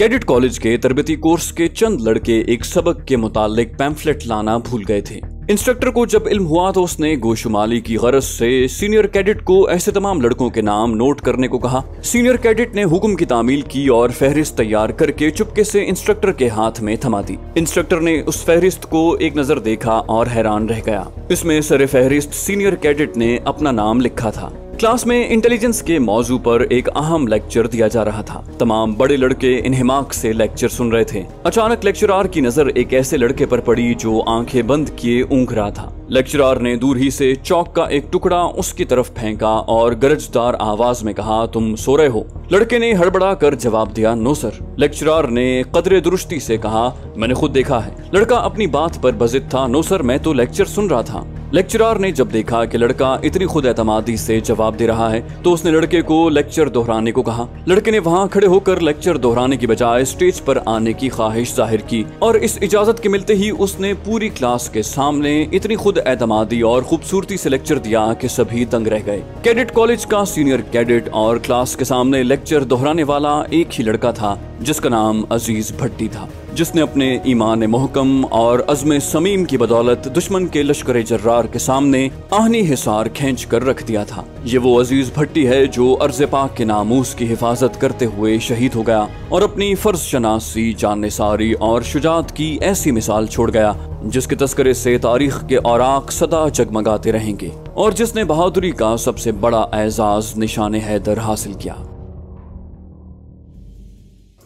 Cadet college के तरबती course के चंद लड़के एक सबक के मुतालिक पैम्फलेट लाना भूल गए थे इंस्ट्रक्टर को जब इल्म हुआ तो उसने गोशुमाली की गरज से सीनियर कैडेट को ऐसे तमाम लड़कों के नाम नोट करने को कहा सीनियर कैडेट ने हुक्म की तामील की और फहरिस्त तैयार करके चुपके से इंस्ट्रक्टर के हाथ में थमा दी इंस्ट्रक्टर ने उस फहरिस्त को एक नजर देखा और हैरान रह गया इसमें सर फहरिस्त सीनियर कैडेट ने अपना नाम लिखा था क्लास में इंटेलिजेंस के मौजू पर एक अहम लेक्चर दिया जा रहा था तमाम बड़े लड़के हिमाक से लेक्चर सुन रहे थे अचानक लेक्चरार की नजर एक ऐसे लड़के पर पड़ी जो आंखें बंद किए ऊंघ रहा था लेक्चरार ने दूर ही से चौक का एक टुकड़ा उसकी तरफ फेंका और गरजदार आवाज में कहा तुम सो रहे हो लड़के ने हड़बड़ा कर जवाब दिया नो सर लेक्चरार ने कदरे दुरुस्ती से कहा मैंने खुद देखा है लड़का अपनी बात पर बजित था नो सर मैं तो लेक्चर सुन रहा था लेक्चरर ने जब देखा कि लड़का इतनी खुद एतमादी से जवाब दे रहा है तो उसने लड़के को लेक्चर दोहराने को कहा लड़के ने वहाँ खड़े होकर लेक्चर दोहराने की बजाय स्टेज पर आने की ख्वाहिश जाहिर की और इस इजाजत के मिलते ही उसने पूरी क्लास के सामने इतनी खुद एतमादी और खूबसूरती से लेक्चर दिया कि सभी दंग रह गए कैडेट कॉलेज का सीनियर कैडेट और क्लास के सामने लेक्चर दोहराने वाला एक ही लड़का था जिसका नाम अजीज भट्टी था जिसने अपने ईमान मोहकम और अज़म समीम की बदौलत दुश्मन के लश्कर जर्रार के सामने आहनी हिसार खेच कर रख दिया था ये वो अजीज भट्टी है जो अर्ज पाक के नामूस की हिफाजत करते हुए शहीद हो गया और अपनी फर्ज शनासी जान सारी और शुजात की ऐसी मिसाल छोड़ गया जिसके तस्करे से तारीख के औराक सदा जगमगाते रहेंगे और जिसने बहादुरी का सबसे बड़ा एजाज निशान हैदर हासिल किया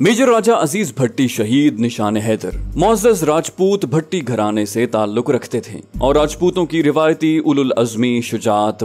मेजर राजा अजीज भट्टी शहीद निशान हैदर मोजस राजपूत भट्टी घराने से ताल्लुक रखते थे और राजपूतों की रिवायती उलुल अजमी शुजात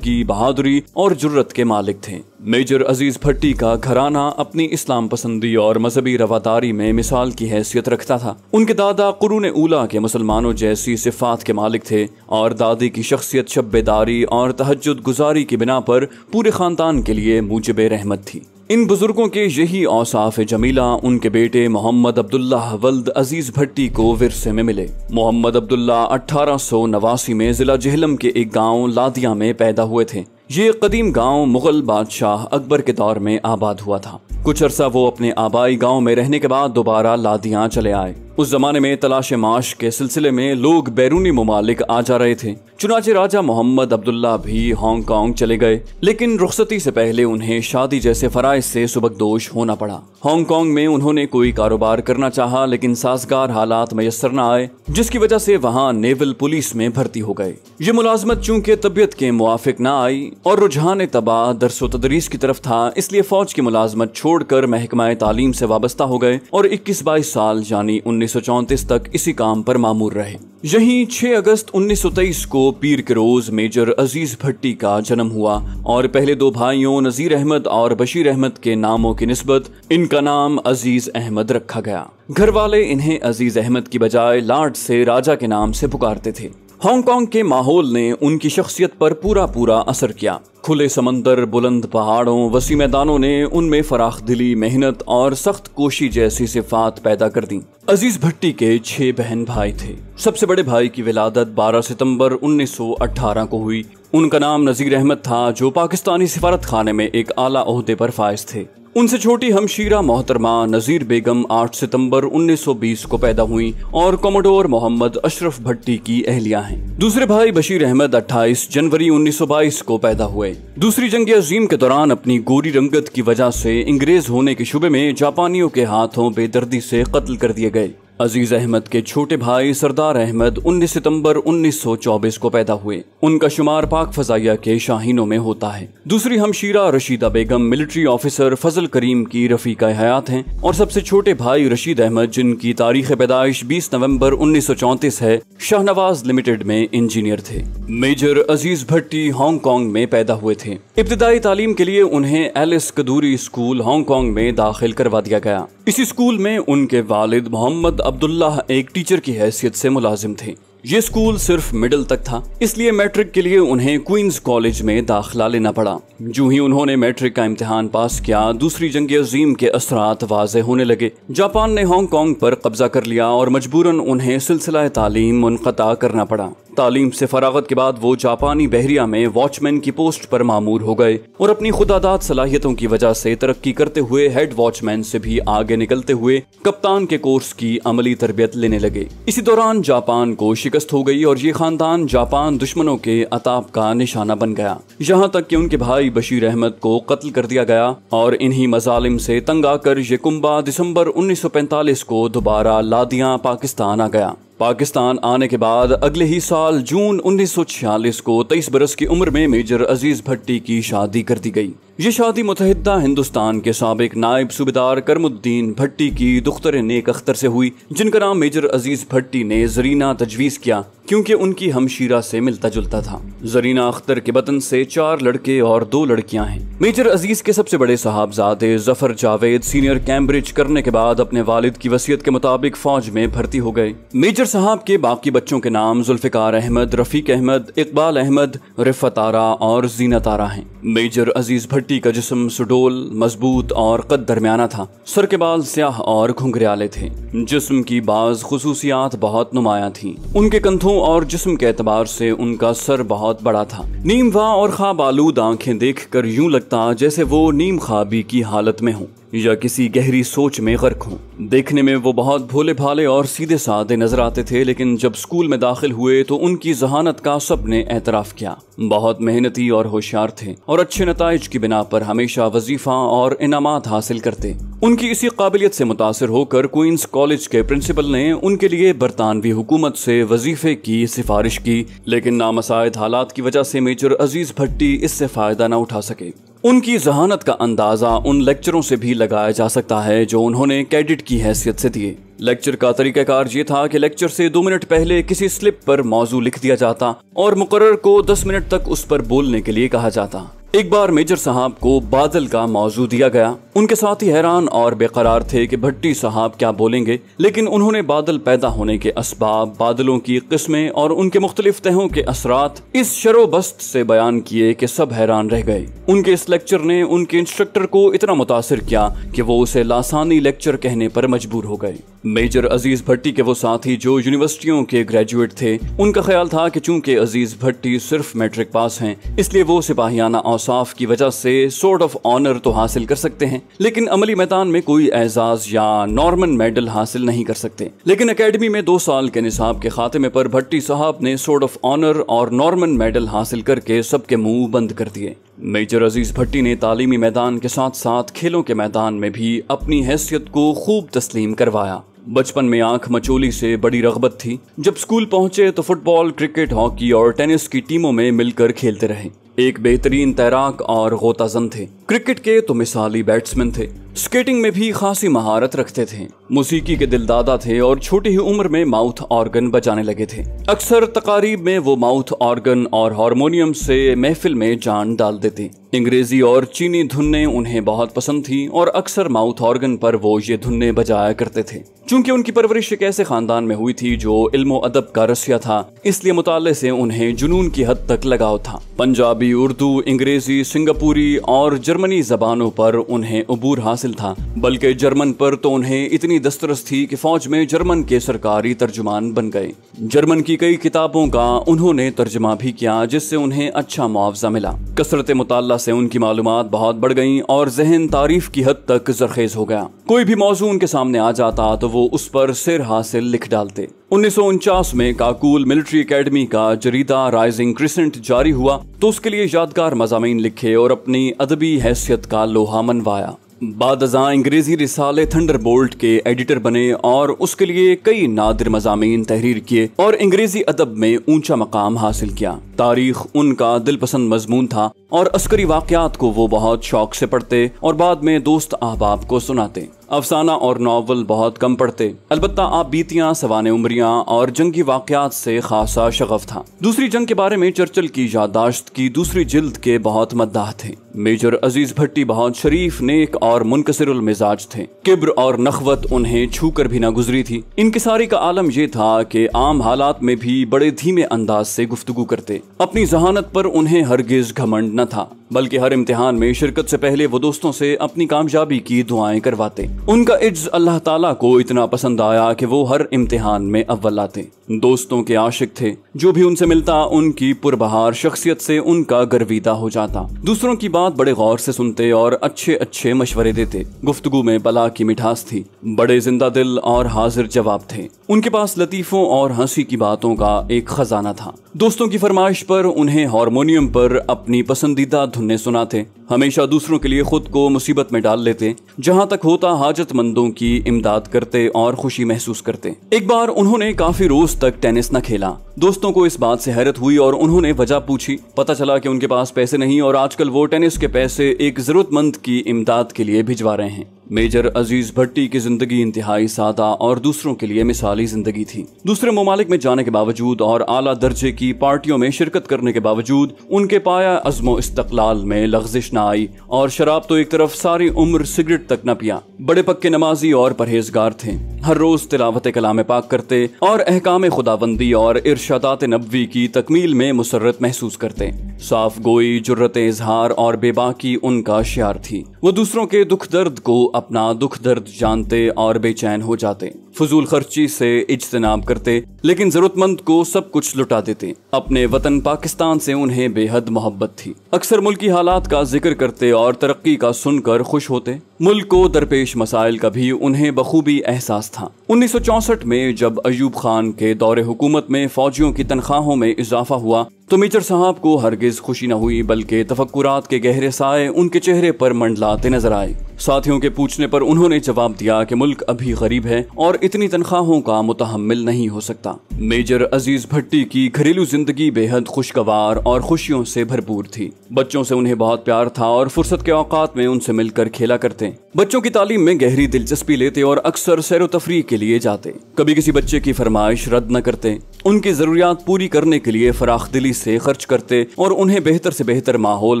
की बहादुरी और जुर्रत के मालिक थे मेजर अजीज भट्टी का घराना अपनी इस्लाम पसंदी और मजहबी रवादारी में मिसाल की हैसियत रखता था उनके दादा कुरून उला के मुसलमानों जैसी सिफात के मालिक थे और दादी की शख्सियत शब्बेदारी और तहजद गुजारी की बिना पर पूरे खानदान के लिए मूजब रहमत थी इन बुजुर्गों के यही औसाफ जमीला उनके बेटे मोहम्मद अब्दुल्ला वल्द अजीज भट्टी को विरसे में मिले मोहम्मद अब्दुल्ला अठारह नवासी में जिला जहलम के एक गांव लादिया में पैदा हुए थे ये कदीम गांव मुगल बादशाह अकबर के दौर में आबाद हुआ था कुछ अरसा वो अपने आबाई गांव में रहने के बाद दोबारा लादिया चले आए उस जमाने में तलाश माश के सिलसिले में लोग बैरूनी ममालिक आ जा रहे थे चुनाचे राजा मोहम्मद अब्दुल्ला भी हांगकांग चले गए लेकिन रुखसती से पहले उन्हें शादी जैसे फराइज से सुबकदोश होना पड़ा हांगकांग में उन्होंने कोई कारोबार करना चाहा लेकिन साजगार हालात मैसर न आए जिसकी वजह से वहाँ नेवल पुलिस में भर्ती हो गए ये मुलाजमत चूंकि तबियत के मुआफिक न आई और रुझान तबाह दरसो तदरीस की तरफ था इसलिए फौज की मुलाजमत छोड़कर महकमा तालीम से वाबस्ता हो गए और इक्कीस बाईस साल यानी उन्नीस उन्नीस तक इसी काम पर मामूर रहे यहीं 6 अगस्त 1923 को पीर के रोज मेजर अजीज भट्टी का जन्म हुआ और पहले दो भाइयों नजीर अहमद और बशीर अहमद के नामों की नस्बत इनका नाम अजीज अहमद रखा गया घर वाले इन्हें अजीज अहमद की बजाय लाड से राजा के नाम से पुकारते थे हांगकांग के माहौल ने उनकी शख्सियत पर पूरा पूरा असर किया खुले समंदर बुलंद पहाड़ों वसी मैदानों ने उनमें फराख दिली मेहनत और सख्त कोशी जैसी सिफात पैदा कर दी अजीज भट्टी के छह बहन भाई थे सबसे बड़े भाई की विलादत 12 सितंबर 1918 को हुई उनका नाम नज़ीर अहमद था जो पाकिस्तानी सिफारत खाने में एक आला अहदे पर फायज थे उनसे छोटी हमशीरा मोहतरमा नजीर बेगम 8 सितंबर 1920 को पैदा हुई और कॉमोडोर मोहम्मद अशरफ भट्टी की अहलिया हैं। दूसरे भाई बशीर अहमद 28 जनवरी 1922 को पैदा हुए दूसरी जंग अजीम के दौरान अपनी गोरी रंगत की वजह से अंग्रेज होने के शुबे में जापानियों के हाथों बेदर्दी से कत्ल कर दिए गए अजीज अहमद के छोटे भाई सरदार अहमद 19 सितंबर 1924 को पैदा हुए उनका शुमार पाक फजाइया के शाहीनों में होता है दूसरी हमशीरा रशीदा बेगम मिलिट्री ऑफिसर फजल करीम की रफीका हयात हैं और सबसे छोटे भाई रशीद अहमद जिनकी तारीख पैदाइश 20 नवंबर 1934 है शाहनवाज लिमिटेड में इंजीनियर थे मेजर अजीज भट्टी हांगकॉन्ग में पैदा हुए थे इब्तदाई तालीम के लिए उन्हें एलिस कदूरी स्कूल हांगकॉन्ग में दाखिल करवा दिया गया इसी स्कूल में उनके वालिद मोहम्मद अब्दुल्ला एक टीचर की हैसियत से मुलाजिम थे ये स्कूल सिर्फ मिडिल तक था इसलिए मैट्रिक के लिए उन्हें क्वींस कॉलेज में दाखिला लेना पड़ा जो ही उन्होंने मैट्रिक का इम्तहान पास किया दूसरी जंग अजीम के असरात वाजे होने लगे जापान ने हांगकांग पर कब्जा कर लिया और मजबूरन उन्हें सिलसिला तालीम मुनता करना पड़ा तालीम से फरागत के बाद वो जापानी बहरिया में वॉचमैन की पोस्ट पर मामूर हो गए और अपनी खुदादात सलाहियतों की वजह से तरक्की करते हुए हेड वॉचमैन से भी आगे निकलते हुए कप्तान के कोर्स की अमली तरबियत लेने लगे इसी दौरान जापान को शिकस्त हो गई और ये खानदान जापान दुश्मनों के अताब का निशाना बन गया यहाँ तक की उनके भाई बशीर अहमद को कत्ल कर दिया गया और इन्हीं मजालिम से तंग आकर ये कुंबा दिसंबर पैंतालीस को दोबारा लादिया पाकिस्तान आ गया पाकिस्तान आने के बाद अगले ही साल जून 1946 को 23 बरस की उम्र में मेजर अजीज भट्टी की शादी कर दी गई ये शादी मुतहदा हिंदुस्तान के सबक नायब सूबेदार करमुद्दीन भट्टी की दुख्तर नेक अख्तर से हुई जिनका नाम मेजर अजीज भट्टी ने जरीना तजवीज़ किया क्योंकि उनकी हमशीरा से मिलता जुलता था जरीना अख्तर के बतन से चार लड़के और दो लड़कियां हैं मेजर अजीज के सबसे बड़े साहबजादे जफर जावेद सीनियर कैम्ब्रिज करने के बाद अपने वालिद की वसीयत के मुताबिक फौज में भर्ती हो गए मेजर साहब के बाकी बच्चों के नाम जुल्फिकार अहमद रफीक अहमद इकबाल अहमद रिफत आरा और जीना तारा है मेजर अजीज भट्टी मिट्टी का जिसम सुडोल मजबूत और कद दरमियाना था सर के बाल स्याह और घुंघरियाले थे जिसम की बाज खसूसियात बहुत नुमाया थी उनके कंधों और जिसम के एतबार से उनका सर बहुत बड़ा था नीम वाह और खाब आलूद आंखें देख कर यूं लगता जैसे वो नीम खाबी की हालत में हों या किसी गहरी सोच में गर्क हों देखने में वो बहुत भोले भाले और सीधे साधे नजर आते थे लेकिन जब स्कूल में दाखिल हुए तो उनकी जहानत का सबने एतराफ किया बहुत मेहनती और होशियार थे और अच्छे नतज की बिना पर हमेशा वजीफा और इनामत हासिल करते उनकी इसी काबिलियत से मुतासर होकर क्वींस कॉलेज के प्रिंसिपल ने उनके लिए बरतानवी हुकूमत से वजीफे की सिफारिश की लेकिन नामसायद हालात की वजह से मेजर अजीज भट्टी इससे फायदा न उठा सके उनकी जहानत का अंदाज़ा उन लेक्चरों से भी लगाया जा सकता है जो उन्होंने कैडिट की हैसियत से दिए लेक्चर का तरीकाकार ये था कि लेक्चर से दो मिनट पहले किसी स्लिप पर मौजू लिख दिया जाता और मुकर को दस मिनट तक उस पर बोलने के लिए कहा जाता एक बार मेजर साहब को बादल का मौजू दिया गया उनके साथ ही हैरान और बेकरार थे कि भट्टी साहब क्या बोलेंगे लेकिन उन्होंने बादल पैदा होने के असबाब बादलों की किस्में और उनके मुख्तलिफ तहों के असरात इस शरोबस्त से बयान किए कि सब हैरान रह गए उनके इस लेक्चर ने उनके इंस्ट्रक्टर को इतना मुतासर किया कि वो उसे लासानी लेक्चर कहने पर मजबूर हो गए मेजर अजीज भट्टी के वो साथी जो यूनिवर्सिटियों के ग्रेजुएट थे उनका ख्याल था कि चूंकि अजीज भट्टी सिर्फ मैट्रिक पास हैं इसलिए वो सिपाहियाना औसाफ की वजह से सोर्ट ऑफ ऑनर तो हासिल कर सकते हैं लेकिन अमली मैदान में कोई एजाज या नॉर्मन मेडल हासिल नहीं कर सकते लेकिन अकेडमी में दो साल के निसाब के खात्मे पर भट्टी साहब ने सोर्ट ऑफ ऑनर और नॉर्मन मेडल हासिल करके सबके मुंह बंद कर दिए मेजर अजीज़ भट्टी ने तालीमी मैदान के साथ साथ खेलों के मैदान में भी अपनी हैसियत को खूब तस्लीम करवाया बचपन में आंख मचोली से बड़ी रगबत थी जब स्कूल पहुंचे तो फुटबॉल क्रिकेट हॉकी और टेनिस की टीमों में मिलकर खेलते रहे एक बेहतरीन तैराक और गोताजन थे क्रिकेट के तो मिसाली बैट्समैन थे स्केटिंग में भी खासी महारत रखते थे मौसीकी के दिलदादा थे और छोटी ही उम्र में माउथ ऑर्गन बजाने लगे थे अक्सर तकारीब में वो माउथ ऑर्गन और हारमोनियम से महफिल में जान डाल देते अंग्रेजी और चीनी धुनें उन्हें बहुत पसंद थी और अक्सर माउथ ऑर्गन पर वो ये धुनें बजाया करते थे चूंकि उनकी परवरिश एक ऐसे खानदान में हुई थी जो इल्मो अदब का रसिया था इसलिए मुताले से उन्हें जुनून की हद तक लगाव था पंजाबी अरबी उर्दू अंग्रेजी सिंगापुरी और जर्मनी जबानों पर उन्हें अबूर हासिल था बल्कि जर्मन पर तो उन्हें इतनी दस्तरस थी कि फौज में जर्मन के सरकारी तर्जुमान बन गए जर्मन की कई किताबों का उन्होंने तर्जमा भी किया जिससे उन्हें अच्छा मुआवजा मिला कसरत मुताल से उनकी मालूम बहुत बढ़ गई और जहन तारीफ की हद तक जरखेज हो गया कोई भी मौजू उनके सामने आ जाता तो वो उस पर सिर हासिल लिख डालते उन्नीस में काकुल मिलिट्री एकेडमी का जरीदा राइजिंग क्रिसेंट जारी हुआ तो उसके लिए यादगार मजामीन लिखे और अपनी अदबी हैसियत का लोहा मनवाया बाद अंग्रेजी रिसाले थंडर बोल्ट के एडिटर बने और उसके लिए कई नादिर मजामीन तहरीर किए और अंग्रेजी अदब में ऊंचा मकाम हासिल किया तारीख उनका दिलपसंद मजमून था और अस्करी वाकयात को वो बहुत शौक से पढ़ते और बाद में दोस्त अहबाब को सुनाते अफसाना और नावल बहुत कम पढ़ते अलबत् आप बीतियाँ सवान उमरिया और जंगी वाकयात से खासा शगफ था दूसरी जंग के बारे में चर्चल की यादाश्त की दूसरी जिल्द के बहुत मद्दाह थे मेजर अजीज भट्टी बहुत शरीफ नेक और मुनकसर मिजाज थे किब्र और नखवत उन्हें छू कर भी ना गुजरी थी इनकसारी का आलम यह था कि आम हालात में भी बड़े धीमे अंदाज से गुफ्तगु करते अपनी जहानत पर उन्हें हरगिज घमंड न था बल्कि हर इम्तिहान में शिरकत से पहले वो दोस्तों से अपनी कामयाबी की दुआएं करवाते उनका इज्ज अल्लाह ताला को इतना पसंद आया कि वो हर इम्तिहान में अव्वल आते दोस्तों के आशिक थे जो भी उनसे मिलता उनकी पुरबहार शख्सियत से उनका गर्विदा हो जाता दूसरों की बात बड़े गौर से सुनते और अच्छे अच्छे मशवरे देते गुफ्तगु में बला की मिठास थी बड़े जिंदा दिल और हाजिर जवाब थे उनके पास लतीफों और हंसी की बातों का एक खजाना था दोस्तों की फरमाइश पर उन्हें हारमोनियम पर अपनी पसंद पसंदीदा धुने सुना थे हमेशा दूसरों के लिए खुद को मुसीबत में डाल लेते जहां तक होता हाजतमंदों की इमदाद करते और खुशी महसूस करते एक बार उन्होंने काफी रोज तक टेनिस न खेला दोस्तों को इस बात से हैरत हुई और उन्होंने वजह पूछी पता चला कि उनके पास पैसे नहीं और आजकल वो टेनिस के पैसे एक जरूरतमंद की इमदाद के लिए भिजवा रहे हैं मेजर अजीज भट्टी की जिंदगी इंतहाई सादा और दूसरों के लिए मिसाली जिंदगी थी दूसरे ममालिक में जाने के बावजूद और आला दर्जे की पार्टियों में शिरकत करने के बावजूद उनके पाया अजमो इस्तकलाल में लफ्जिश न ना आई और शराब तो एक तरफ सारी उम्र सिगरेट तक न पिया बड़े पक्के नमाजी और परहेजगार थे हर रोज तिलावत कलाम पाक करते और अहकाम खुदाबंदी और इर्शादात नबी की तकमील में मुसरत महसूस करते साफ गोई जुर्रत इजहार और बेबाकी उनका शार थी वो दूसरों के दुख दर्द को अपना दुख दर्द जानते और बेचैन हो जाते फजूल खर्ची से इजतनाब करते लेकिन जरूरतमंद को सब कुछ लुटा देते अपने वतन पाकिस्तान से उन्हें बेहद मोहब्बत थी अक्सर मुल्की हालात का जिक्र जिक्र करते और तरक्की का सुनकर खुश होते मुल्क को दरपेश मसाइल का भी उन्हें बखूबी एहसास था 1964 में जब अयूब खान के दौरे हुकूमत में फौजियों की तनख्वाहों में इजाफा हुआ तो मेजर साहब को हरगिज खुशी न हुई बल्कि तफक्कुरात के गहरे साय उनके चेहरे पर मंडलाते नजर आए साथियों के पूछने पर उन्होंने जवाब दिया कि मुल्क अभी गरीब है और इतनी तनख्वाहों का मुतहमल नहीं हो सकता मेजर अजीज भट्टी की घरेलू जिंदगी बेहद खुशगवार और खुशियों से भरपूर थी बच्चों से उन्हें बहुत प्यार था और फुर्सत के औकात में उनसे मिलकर खेला करते करते बच्चों की तालीम में गहरी दिलचस्पी लेते और अक्सर सैर तफरी के लिए जाते कभी किसी बच्चे की फरमाइश रद्द न करते उनकी जरूरियात पूरी करने के लिए फराख दिली से खर्च करते और उन्हें बेहतर से बेहतर माहौल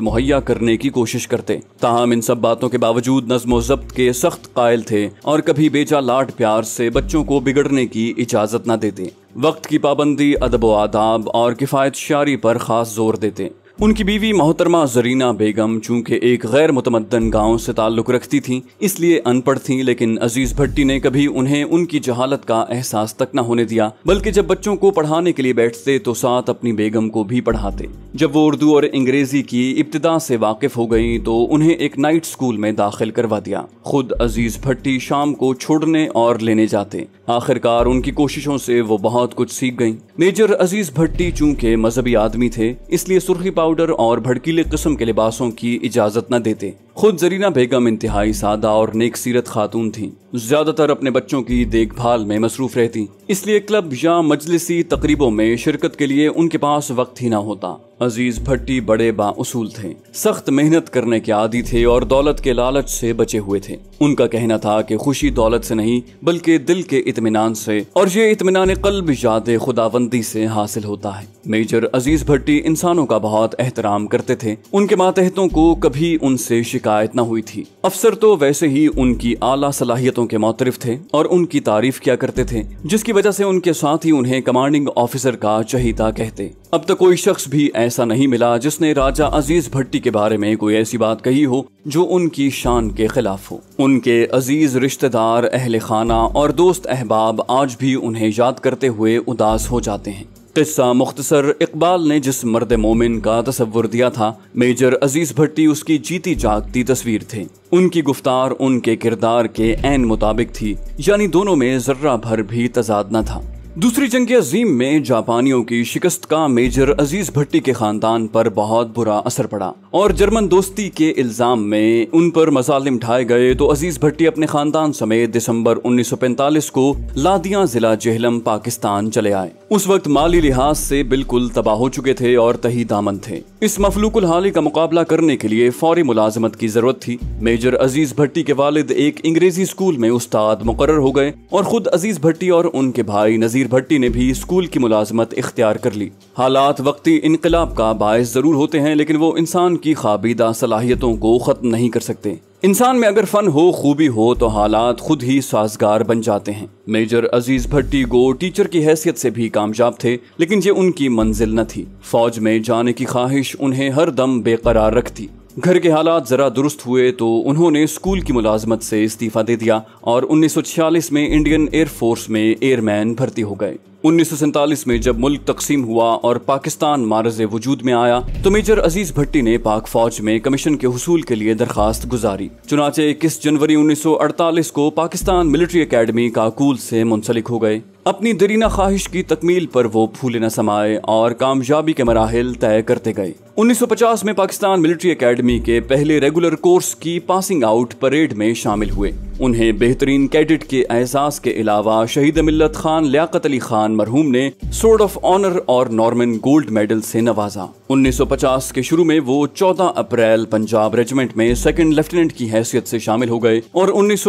मुहैया करने की कोशिश करते ताहम इन सब बातों के बावजूद नज्म जब्त के सख्त कायल थे और कभी बेचा लाट प्यार से बच्चों को बिगड़ने की इजाजत न देते वक्त की पाबंदी अदब आदाब और किफ़ायत शारी पर खास जोर देते उनकी बीवी मोहतरमा जरीना बेगम चूंकि एक गैर मुतमदन गांव से ताल्लुक़ रखती थीं इसलिए अनपढ़ थीं लेकिन अजीज भट्टी ने कभी उन्हें उनकी जहालत का एहसास तक न होने दिया बल्कि जब बच्चों को पढ़ाने के लिए बैठते तो साथ अपनी बेगम को भी पढ़ाते जब वो उर्दू और अंग्रेजी की इब्तदा से वाकिफ हो गई तो उन्हें एक नाइट स्कूल में दाखिल करवा दिया खुद अजीज भट्टी शाम को छोड़ने और लेने जाते आखिरकार उनकी कोशिशों से वो बहुत कुछ सीख गई मेजर अजीज भट्टी चूंकि मजहबी आदमी थे इसलिए सुर्खी पाउडर और भड़कीले किस्म के लिबासों की इजाज़त न देते खुद जरीना बेगम इंतहाई सादा और नेक सीरत खातून थी ज्यादातर अपने बच्चों की देखभाल में मसरूफ रहती इसलिए क्लब या मजलिसी तकरीबों में शिरकत के लिए उनके पास वक्त ही ना होता अजीज भट्टी बड़े बासूल थे सख्त मेहनत करने के आदि थे और दौलत के लालच से बचे हुए थे उनका कहना था कि खुशी दौलत से नहीं बल्कि दिल के इतमान से और ये इतमान कल्ब याद खुदाबंदी से हासिल होता है मेजर अजीज भट्टी इंसानों का बहुत एहतराम करते थे उनके मातहतों को कभी उनसे शिकायत शिकायत न हुई थी अफसर तो वैसे ही उनकी आला सलाहियतों के मोतरफ थे और उनकी तारीफ किया करते थे जिसकी वजह से उनके साथ ही उन्हें कमांडिंग ऑफिसर का चहिता कहते अब तक कोई शख्स भी ऐसा नहीं मिला जिसने राजा अजीज भट्टी के बारे में कोई ऐसी बात कही हो जो उनकी शान के खिलाफ हो उनके अजीज रिश्तेदार अहल खाना और दोस्त अहबाब आज भी उन्हें याद करते हुए उदास हो जाते हैं किस्सा मुख्तसर इकबाल ने जिस मर्द मोमिन का तस्वुर दिया था मेजर अजीज भट्टी उसकी जीती जागती तस्वीर थे उनकी गुफ्तार उनके किरदार के एन मुताबिक थी यानी दोनों में जर्रा भर भी तजाद न था दूसरी जंग अजीम में जापानियों की शिकस्त का मेजर अजीज भट्टी के खानदान पर बहुत बुरा असर पड़ा और जर्मन दोस्ती के इल्ज़ाम में उन पर मजालिम ढाए गए तो अजीज़ भट्टी अपने ख़ानदान समेत दिसंबर 1945 को लादिया ज़िला जेहलम पाकिस्तान चले आए उस वक्त माली लिहाज से बिल्कुल तबाह हो चुके थे और तही दामन थे इस मफलूकुल हाली का मुकाबला करने के लिए फौरी मुलाजमत की ज़रूरत थी मेजर अजीज़ भट्टी के वालिद एक अंग्रेज़ी स्कूल में उस्ताद मुकर हो गए और ख़ुद अजीज़ भट्टी और उनके भाई नज़ीर भट्टी ने भी स्कूल की मुलाजमत इख्तियार कर ली हालात वक्ती इनकलाब का बायस ज़रूर होते हैं लेकिन वो इंसान की खाबीदा सलाहियतों को ख़त्म नहीं कर सकते इंसान में अगर फन हो खूबी हो तो हालात खुद ही साजगार बन जाते हैं मेजर अजीज भट्टी गो टीचर की हैसियत से भी कामयाब थे लेकिन ये उनकी मंजिल न थी फौज में जाने की ख्वाहिश उन्हें हर दम बेकरार रखती घर के हालात ज़रा दुरुस्त हुए तो उन्होंने स्कूल की मुलाजमत से इस्तीफ़ा दे दिया और 1946 में इंडियन एयरफोर्स में एयरमैन भर्ती हो गए उन्नीस में जब मुल्क तकसीम हुआ और पाकिस्तान मारज वजूद में आया तो मेजर अजीज भट्टी ने पाक फौज में कमीशन के हसूल के लिए दरखास्त गुजारी चुनाचे इक्कीस जनवरी 1948 को पाकिस्तान मिलिट्री अकेडमी काकुल से मुंसलिक हो गए अपनी दरीना ख्वाहिश की तकमील पर वो फूले न समाए और कामयाबी के मराहल तय करते गए 1950 में पाकिस्तान मिलिट्री एकेडमी के पहले रेगुलर कोर्स की पासिंग आउट परेड में शामिल हुए उन्हें बेहतरीन कैडेट के एहसास के अलावा शहीद मिल्लत खान लियाकत अली खान मरहूम ने सोर्ड ऑफ ऑनर और नॉर्मन गोल्ड मेडल से नवाजा 1950 के शुरू में वो 14 अप्रैल पंजाब रेजिमेंट में सेकंड लेफ्टिनेंट की हैसियत से शामिल हो गए और उन्नीस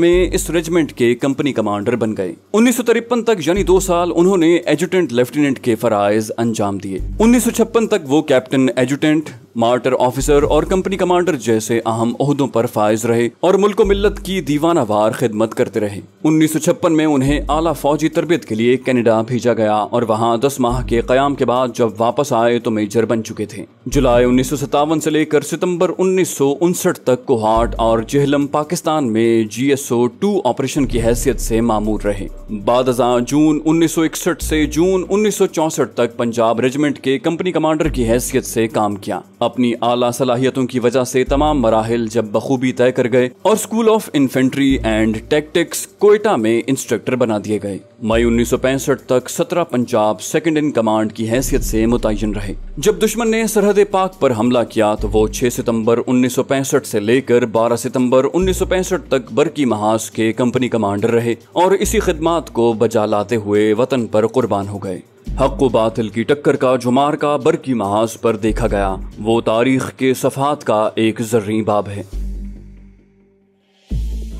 में इस रेजिमेंट के कंपनी कमांडर बन गए उन्नीस तक यानी दो साल उन्होंने एजुटेंट लेफ्टिनेंट के फराइज अंजाम दिए उन्नीस तक वो कैप्टन एजुटेंट मार्टर ऑफिसर और कंपनी कमांडर जैसे अहम अहदों पर फायज रहे और मुल्क मिल्लत की दीवाना वार खिदमत करते रहे उन्नीस सौ छप्पन में उन्हें आला फौजी तरबियत के लिए कैनेडा भेजा गया और वहाँ दस माह के क्याम के बाद जब वापस आए तो मेजर बन चुके थे जुलाई उन्नीस सौ सतावन से लेकर सितम्बर उन्नीस सौ उनसठ तक कोहाट और जेहलम पाकिस्तान में G S O two operation की हैसियत से मामूर रहे बाद जून उन्नीस सौ इकसठ से जून उन्नीस सौ चौसठ तक पंजाब रेजिमेंट के कंपनी कमांडर की हैसियत से काम किया अपनी आला सलाहियतों की वजह से तमाम मराहल जब बखूबी तय कर गए और school of infantry and tactics Quetta में इंस्ट्रक्टर बना दिए गए मई उन्नीस तक सत्रह पंजाब सेकेंड इन कमांड की हैसियत से मुतयन रहे जब दुश्मन ने सरहद पाक पर हमला किया तो वो 6 सितंबर 1965 से लेकर 12 सितंबर 1965 तक बरकी महास के कंपनी कमांडर रहे और इसी खदमात को बजा लाते हुए वतन पर कुर्बान हो गए हक बातिल की टक्कर का जुमार का बर की महाज पर देखा गया वो तारीख के सफात का एक जर्री बाब है